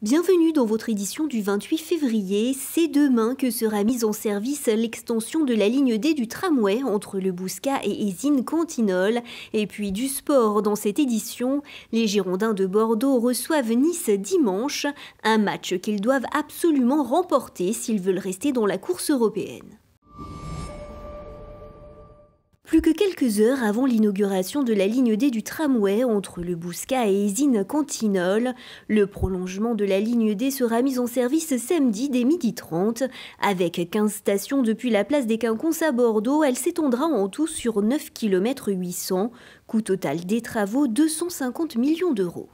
Bienvenue dans votre édition du 28 février. C'est demain que sera mise en service l'extension de la ligne D du tramway entre le Bouscat esine cantinol Et puis du sport dans cette édition. Les Girondins de Bordeaux reçoivent Nice dimanche, un match qu'ils doivent absolument remporter s'ils veulent rester dans la course européenne. Plus que quelques heures avant l'inauguration de la ligne D du tramway entre le Bouscat et Isine-Cantinol, le prolongement de la ligne D sera mis en service samedi dès midi 30 Avec 15 stations depuis la place des Quinconces à Bordeaux, elle s'étendra en tout sur 9 km 800. Coût total des travaux 250 millions d'euros.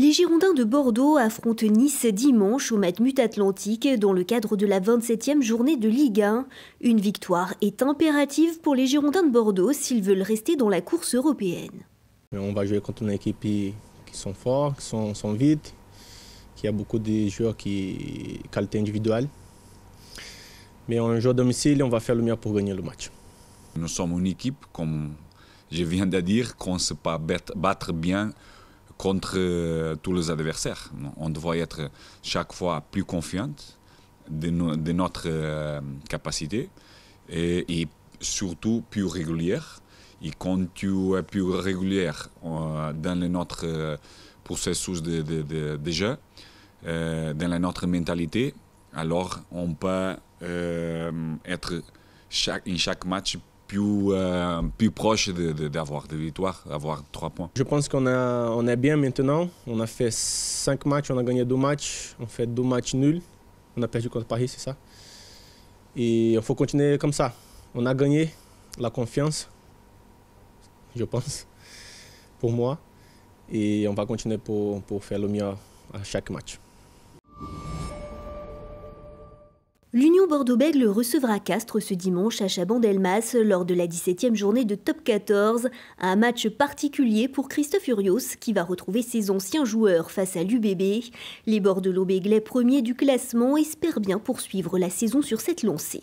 Les Girondins de Bordeaux affrontent Nice dimanche au Matmut Atlantique dans le cadre de la 27e journée de Ligue 1. Une victoire est impérative pour les Girondins de Bordeaux s'ils veulent rester dans la course européenne. On va jouer contre une équipe qui sont forts, qui sont, sont qui a beaucoup de joueurs qui qualité individuelle. Mais on joue à domicile, on va faire le mieux pour gagner le match. Nous sommes une équipe, comme je viens de dire, qu'on sait pas battre bien contre euh, tous les adversaires. On devrait être chaque fois plus confiante de, notre euh, capacité et, surtout plus régulière. Et quand tu es plus régulière euh, dans notre processus de, de, de, jeu, dans notre mentalité, alors on peut être chaque, en chaque match plus, euh, plus proche d'avoir de, des victoires, d'avoir trois points. Je pense qu'on a, on est bien maintenant. On a fait cinq matchs, on a gagné deux matchs, on fait deux matchs nuls. On a perdu contre Paris, c'est ça. Et il faut continuer comme ça. On a gagné la confiance, je pense, pour moi. Et on va continuer pour, pour faire le mieux à chaque match. L'Union Bordeaux-Bègles recevra Castres ce dimanche à Chaban-Delmas lors de la 17e journée de Top 14. Un match particulier pour Christophe Urios qui va retrouver ses anciens joueurs face à l'UBB. Les bordeaux béglais premiers du classement, espèrent bien poursuivre la saison sur cette lancée.